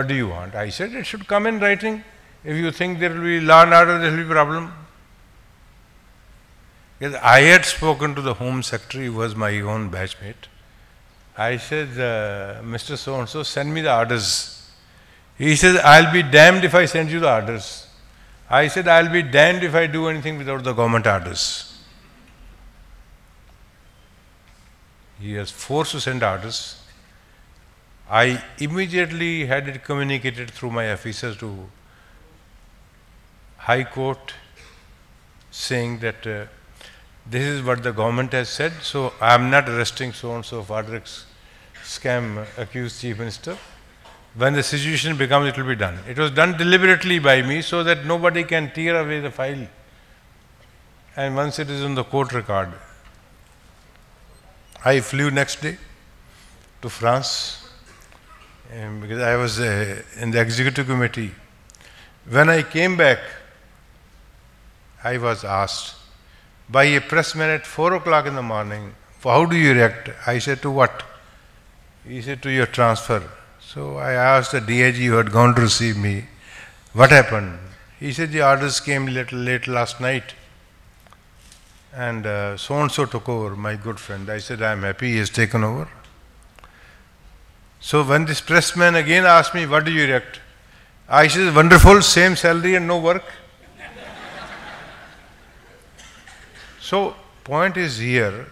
What do you want? I said, it should come in writing. If you think there will be law and order, there will be problem. Because I had spoken to the Home Secretary, who was my own batchmate. I said, uh, Mr. So-and-so, send me the orders. He says, I'll be damned if I send you the orders. I said, I'll be damned if I do anything without the government orders. He was forced to send orders. I immediately had it communicated through my officers to High Court saying that uh, this is what the government has said, so I am not arresting so-and-so Fadric's scam accused chief minister. When the situation becomes, it will be done. It was done deliberately by me so that nobody can tear away the file. And once it is on the court record, I flew next day to France um, because I was uh, in the executive committee. When I came back, I was asked by a pressman at 4 o'clock in the morning, How do you react? I said, To what? He said, To your transfer. So I asked the DIG who had gone to receive me, What happened? He said, The orders came little late last night. And uh, so and so took over, my good friend. I said, I'm happy he has taken over. So when this pressman again asked me, what do you erect? I said, wonderful, same salary and no work. so point is here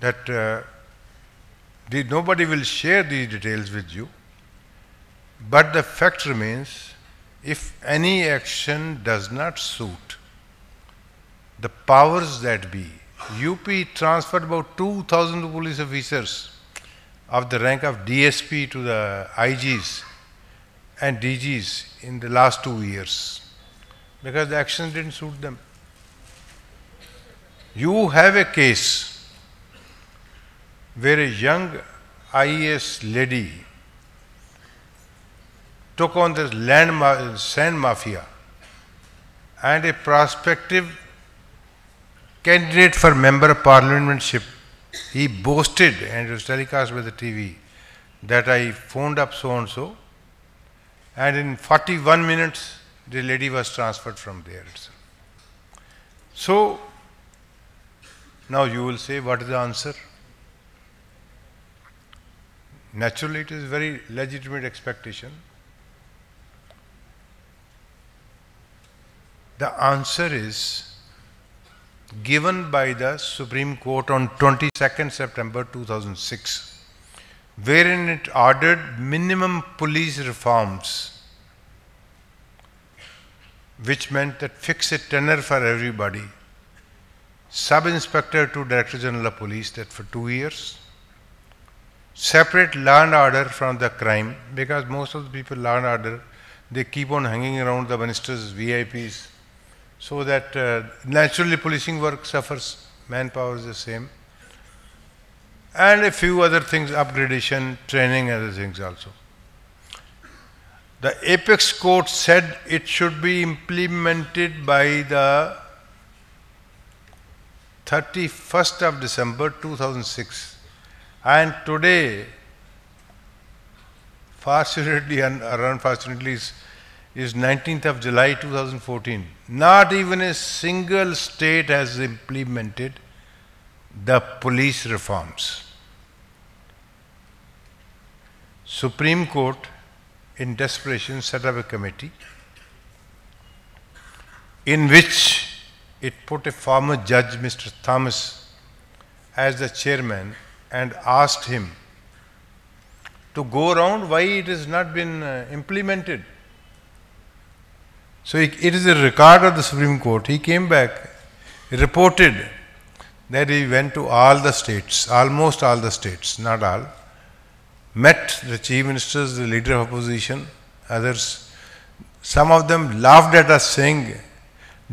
that uh, nobody will share these details with you. But the fact remains, if any action does not suit the powers that be, UP transferred about 2,000 police officers of the rank of DSP to the IGs and DGs in the last two years because the actions didn't suit them. You have a case where a young IAS lady took on this land ma sand mafia and a prospective candidate for member of parliamentship he boasted, and it was telecast by the TV, that I phoned up so and so, and in 41 minutes, the lady was transferred from there itself. So, now you will say, what is the answer? Naturally, it is very legitimate expectation. The answer is given by the Supreme Court on 22nd September 2006, wherein it ordered minimum police reforms, which meant that fix a tenure for everybody, sub-inspector to Director General of Police that for two years, separate law order from the crime, because most of the people law order, they keep on hanging around the ministers, VIPs, so that uh, naturally policing work suffers, manpower is the same, and a few other things, upgradation, training, other things also. The apex court said it should be implemented by the 31st of December 2006 and today fortunately and unfortunately is 19th of July 2014. Not even a single state has implemented the police reforms. Supreme Court in desperation set up a committee in which it put a former judge, Mr. Thomas, as the chairman and asked him to go around why it has not been uh, implemented. So it is a record of the Supreme Court. He came back, reported that he went to all the states, almost all the states, not all, met the chief ministers, the leader of opposition, others. Some of them laughed at us saying,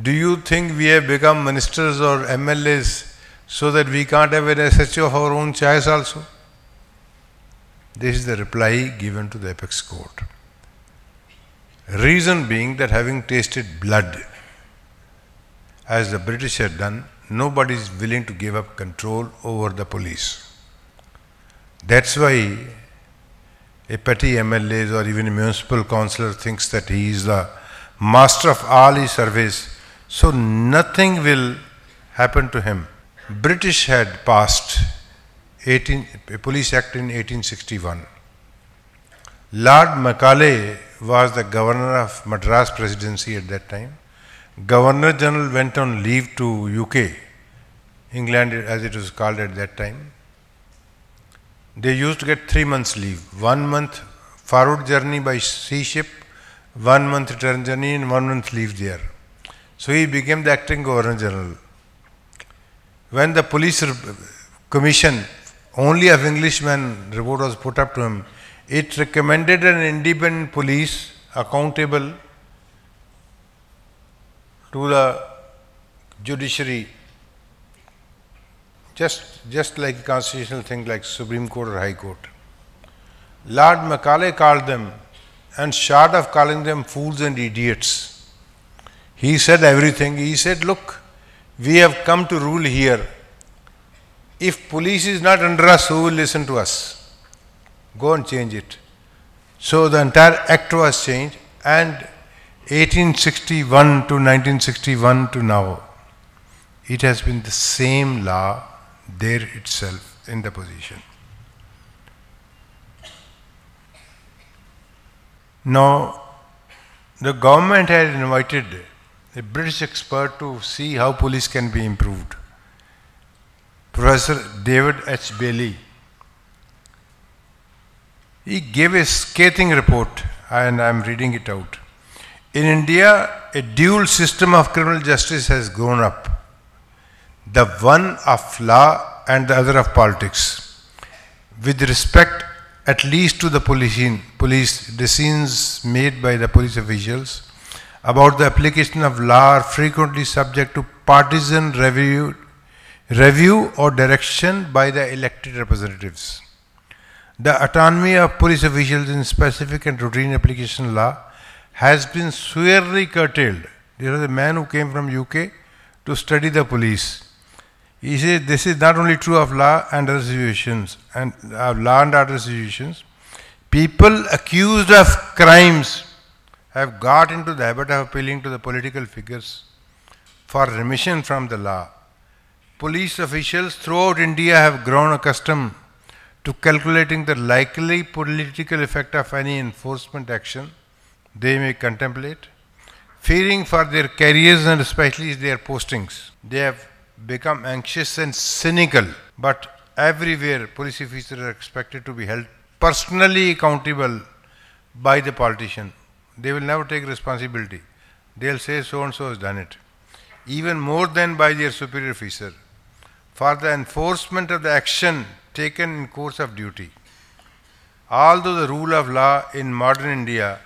do you think we have become ministers or MLAs so that we can't have an SHO of our own choice also? This is the reply given to the apex court. Reason being that having tasted blood, as the British had done, nobody is willing to give up control over the police. That's why a petty MLA or even a municipal councillor thinks that he is the master of all his service, so nothing will happen to him. British had passed 18, Police Act in 1861. Lord Macaulay was the governor of Madras Presidency at that time. Governor General went on leave to UK, England as it was called at that time. They used to get three months leave, one month forward journey by sea ship, one month return journey and one month leave there. So he became the acting governor general. When the police commission only of Englishmen report was put up to him, it recommended an independent police accountable to the judiciary just just like constitutional thing like Supreme Court or High Court. Lord Macaulay called them and short of calling them fools and idiots, he said everything. He said, look, we have come to rule here. If police is not under us, who will listen to us? go and change it. So the entire act was changed and 1861 to 1961 to now, it has been the same law there itself in the position. Now, the government had invited a British expert to see how police can be improved. Professor David H. Bailey he gave a scathing report, and I'm reading it out. In India, a dual system of criminal justice has grown up the one of law and the other of politics. With respect at least to the police, police decisions made by the police officials about the application of law are frequently subject to partisan review, review or direction by the elected representatives. The autonomy of police officials in specific and routine application law has been severely curtailed. There was a man who came from UK to study the police. He said this is not only true of law and other situations and uh, law and other situations. People accused of crimes have got into the habit of appealing to the political figures for remission from the law. Police officials throughout India have grown accustomed to calculating the likely political effect of any enforcement action they may contemplate, fearing for their careers and especially their postings. They have become anxious and cynical, but everywhere police officers are expected to be held personally accountable by the politician. They will never take responsibility. They'll say so and so has done it, even more than by their superior officer. For the enforcement of the action taken in course of duty. Although the rule of law in modern India,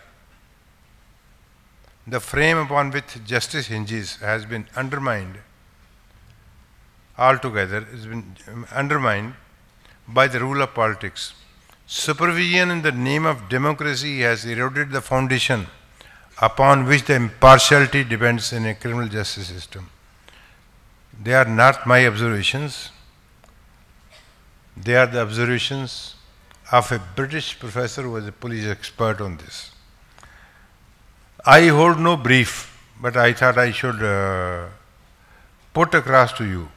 the frame upon which justice hinges, has been undermined altogether, has been um, undermined by the rule of politics. Supervision in the name of democracy has eroded the foundation upon which the impartiality depends in a criminal justice system. They are not my observations. They are the observations of a British professor who was a police expert on this. I hold no brief, but I thought I should uh, put across to you.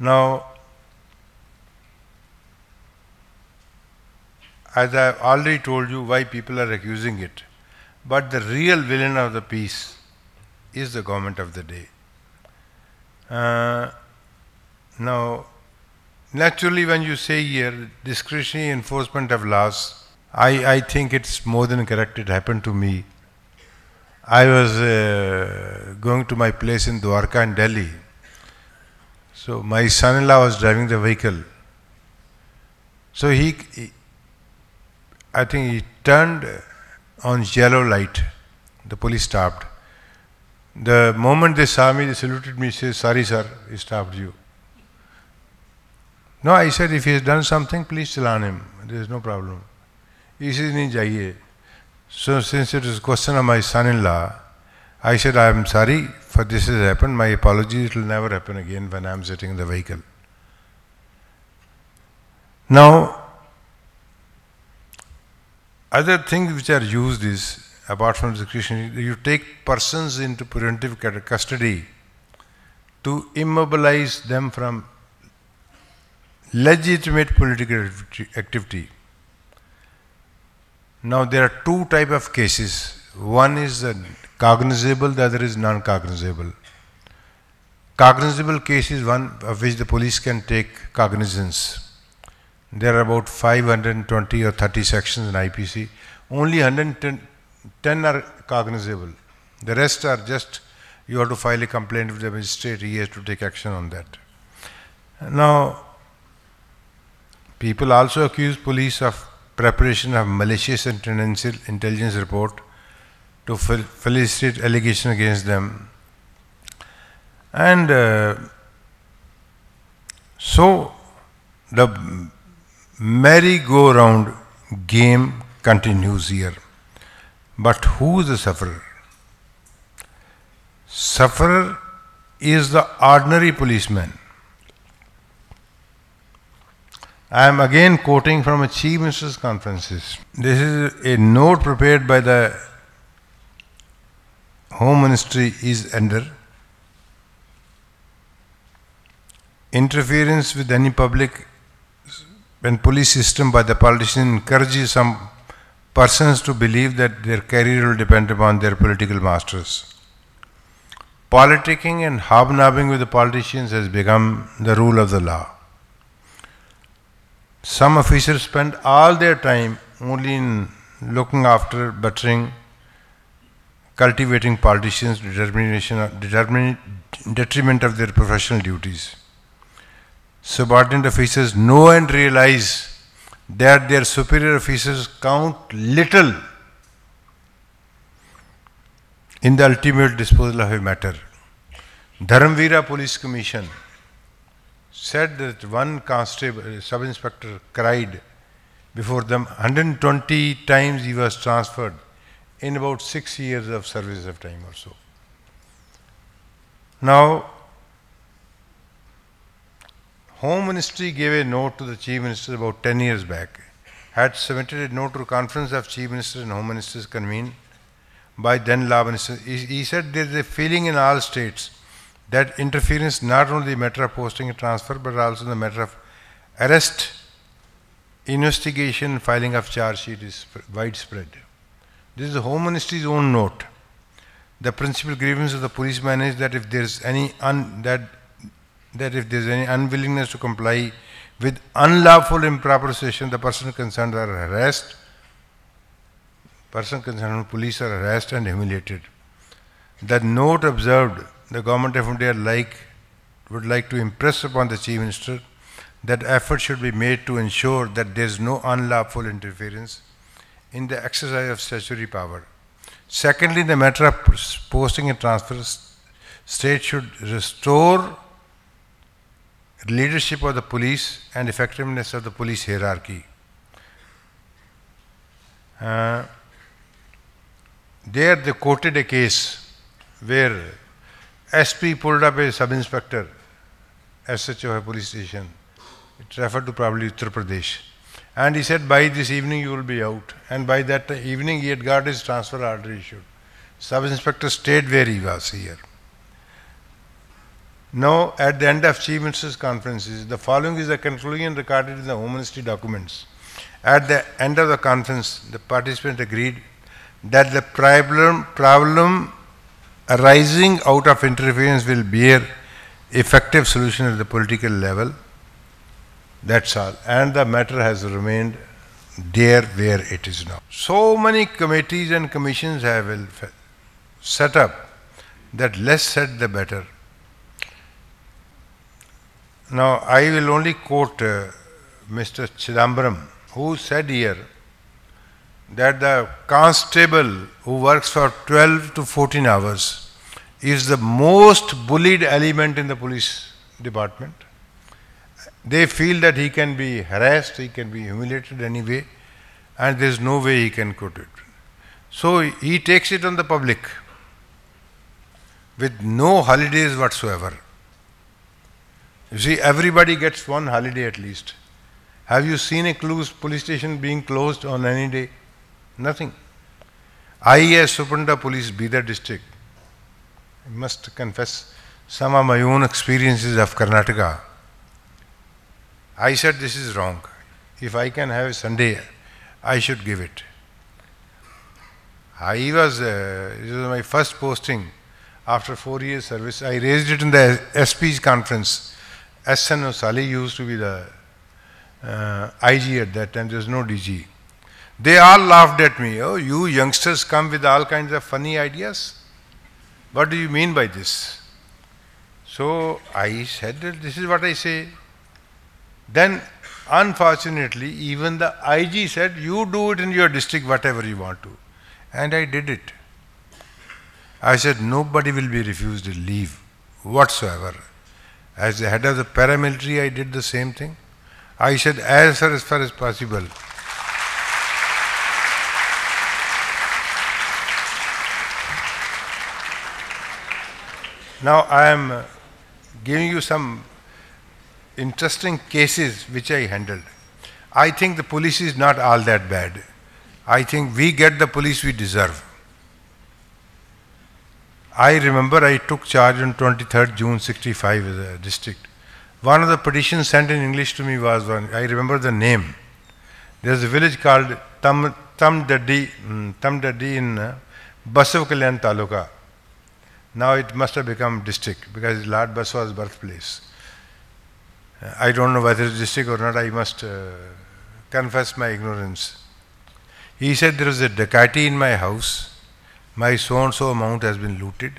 Now, as I have already told you why people are accusing it, but the real villain of the piece is the government of the day. Uh, now, Naturally, when you say here discretionary enforcement of laws, I, I think it's more than correct. It happened to me. I was uh, going to my place in Dwarka in Delhi. So my son-in-law was driving the vehicle. So he, he I think he turned on yellow light. The police stopped. The moment they saw me, they saluted me, says, sorry sir, he stopped you. No, I said, if he has done something, please tell on him. There is no problem. He इसी नहीं चाहिए So since it is a question of my son-in-law, I said, I am sorry for this has happened. My apologies, it will never happen again when I am sitting in the vehicle. Now, other things which are used is, apart from the Christian, you take persons into preventive custody to immobilize them from legitimate political activity. Now there are two type of cases. One is cognizable, the other is non-cognizable. Cognizable case is one of which the police can take cognizance. There are about 520 or 30 sections in IPC. Only 110 are cognizable. The rest are just, you have to file a complaint with the magistrate, he has to take action on that. Now, People also accuse police of preparation of malicious intelligence report to felicitate allegation against them. And uh, so the merry-go-round game continues here. But who is the sufferer? Sufferer is the ordinary policeman I am again quoting from a chief minister's Conferences. This is a note prepared by the Home Ministry is under interference with any public and police system by the politician encourages some persons to believe that their career will depend upon their political masters. Politicking and hobnobbing with the politicians has become the rule of the law. Some officers spend all their time only in looking after, buttering, cultivating politicians' determination, determin, detriment of their professional duties. Subordinate officers know and realize that their superior officers count little in the ultimate disposal of a matter. Dharamvira Police Commission said that one constable, sub inspector cried before them 120 times he was transferred in about six years of service of time or so. Now, Home Ministry gave a note to the Chief Minister about 10 years back, had submitted a note to Conference of Chief Ministers and Home Ministers convened by then Law Minister. He, he said there is a feeling in all states that interference not only the matter of posting and transfer but also the matter of arrest, investigation, filing of charge sheet is widespread. This is the Home Ministry's own note. The principal grievance of the policeman is that if there is any un, that that if there is any unwillingness to comply with unlawful improper session, the person concerned are arrested. Person concerned, police are arrested and humiliated. The note observed the Government of India like, would like to impress upon the Chief Minister that effort should be made to ensure that there is no unlawful interference in the exercise of statutory power. Secondly, the matter of posting and transfer, state should restore leadership of the police and effectiveness of the police hierarchy. Uh, there they quoted a case where SP pulled up a sub-inspector, SHO of a police station. It referred to probably Uttar Pradesh. And he said, by this evening you will be out. And by that evening he had got his transfer order issued. Sub-inspector stayed where he was here. Now, at the end of Chief Minister's conferences, the following is the conclusion recorded in the Home Ministry documents. At the end of the conference, the participants agreed that the problem, problem arising out of interference will bear effective solution at the political level. That's all. And the matter has remained there where it is now. So many committees and commissions have been set up that less said the better. Now I will only quote uh, Mr. Chidambaram who said here that the constable who works for 12 to 14 hours is the most bullied element in the police department. They feel that he can be harassed, he can be humiliated anyway, and there is no way he can quit it. So he takes it on the public with no holidays whatsoever. You see, everybody gets one holiday at least. Have you seen a police station being closed on any day? Nothing. I as Suprinda Police, Bidar district, I must confess some of my own experiences of Karnataka. I said this is wrong. If I can have a Sunday, I should give it. I was, uh, this was my first posting after four years service. I raised it in the SP's conference. SN Osali used to be the uh, IG at that time, there was no DG. They all laughed at me. Oh, you youngsters come with all kinds of funny ideas. What do you mean by this? So I said, This is what I say. Then, unfortunately, even the IG said, You do it in your district, whatever you want to. And I did it. I said, Nobody will be refused leave whatsoever. As the head of the paramilitary, I did the same thing. I said, As far as, far as possible. Now I am uh, giving you some interesting cases which I handled. I think the police is not all that bad. I think we get the police we deserve. I remember I took charge on 23rd June 65 as a district. One of the petitions sent in English to me was one, I remember the name. There's a village called Tam, Tamdadi, Tamdadi in uh, Basav Kalyan Taluka. Now it must have become district because Lord Baswa's birthplace. Uh, I don't know whether it's district or not, I must uh, confess my ignorance. He said there was a dakati in my house, my so and so amount has been looted.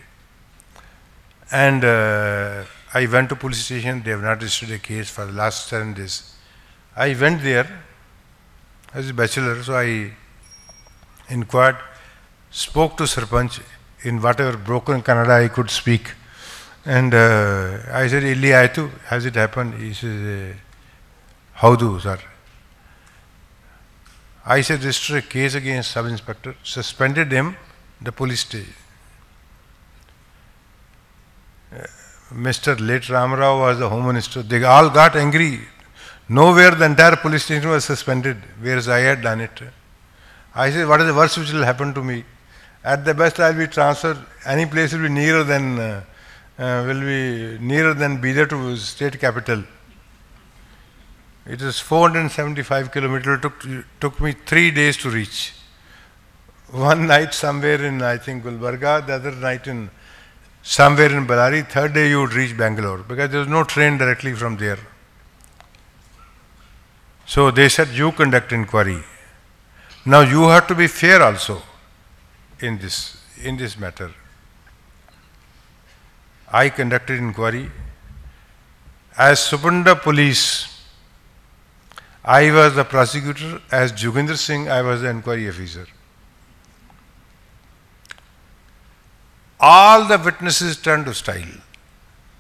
And uh, I went to police station, they have not registered a case for the last seven days. I went there as a bachelor, so I inquired, spoke to Sarpanch, in whatever broken Kannada I could speak. And uh, I said, Illi Aitu, has it happened? He says, eh, do, sir. I said, "This is a case against sub inspector, suspended him, the police station. Uh, Mr. late Ramarao was the Home Minister. They all got angry. Nowhere the entire police station was suspended, whereas I had done it. I said, what is the worst which will happen to me? At the best, I'll be transferred. Any place will be nearer than uh, uh, will be nearer than Bidar to state capital. It is 475 kilometers. Took took me three days to reach. One night somewhere in I think Gulbarga, the other night in somewhere in Balari. Third day you would reach Bangalore because there was no train directly from there. So they said you conduct inquiry. Now you have to be fair also in this, in this matter. I conducted inquiry. As Subunda Police, I was the prosecutor. As Jugendra Singh, I was the inquiry officer. All the witnesses turned to style,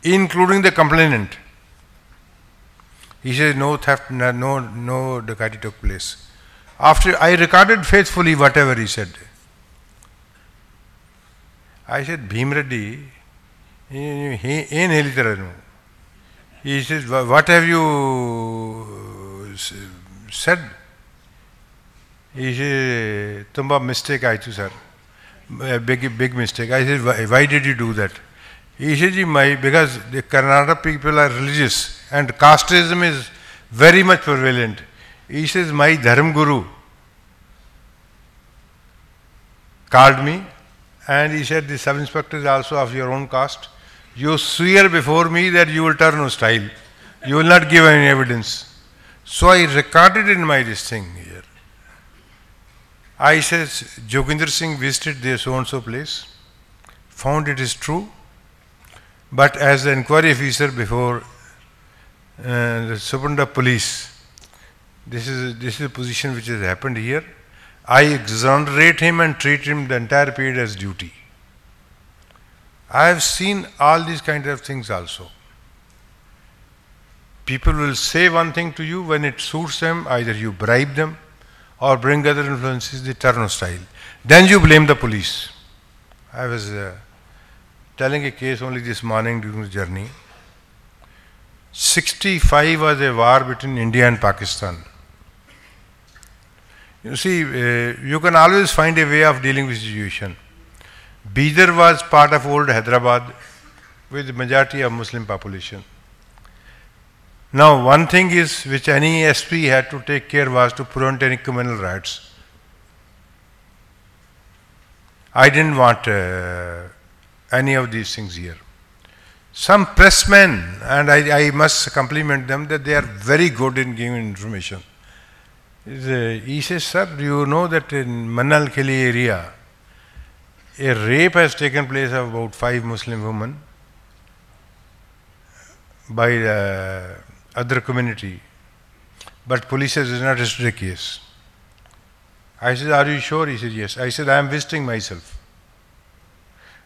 including the complainant. He said no theft, no, no, no took place. After I recorded faithfully whatever he said. I said, Bhim Reddy, ಏನು ಹೇಳಿದ್ದೀರ ನೀವು ಈ ಸಿಸ್ what have you said ಈ ತುಂಬ mistake ಆಯಿತು sir big big mistake ಐ ಸಿಸ್ why did you do that ಈ ಸಿಸ್ ಈ my because the Karnataka people are religious and casteism is very much prevalent is is my ಧರ್ಮಗುರು called me and he said, the sub-inspector is also of your own caste. You swear before me that you will turn hostile. You will not give any evidence. So I recorded in my this thing here. I said, Joginder Singh visited the so-and-so place, found it is true, but as the inquiry officer before uh, the Superintendent of Police, this is, this is a position which has happened here. I exonerate him and treat him the entire period as duty. I have seen all these kind of things also. People will say one thing to you when it suits them, either you bribe them or bring other influences, the a style. Then you blame the police. I was uh, telling a case only this morning during the journey. 65 was a war between India and Pakistan. You see, uh, you can always find a way of dealing with situation. Bidar was part of old Hyderabad with majority of Muslim population. Now, one thing is which any SP had to take care was to prevent any criminal rights. I didn't want uh, any of these things here. Some pressmen, and I, I must compliment them that they are very good in giving information uh, he says, Sir, do you know that in Manal Kheli area, a rape has taken place of about five Muslim women by the uh, other community, but police has not a the case. I said, Are you sure? He said, Yes. I said, I am visiting myself.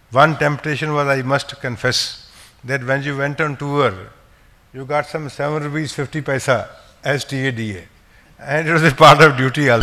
One temptation was I must confess that when you went on tour, you got some 7 rupees 50 paisa as TADA and it was a part of duty also.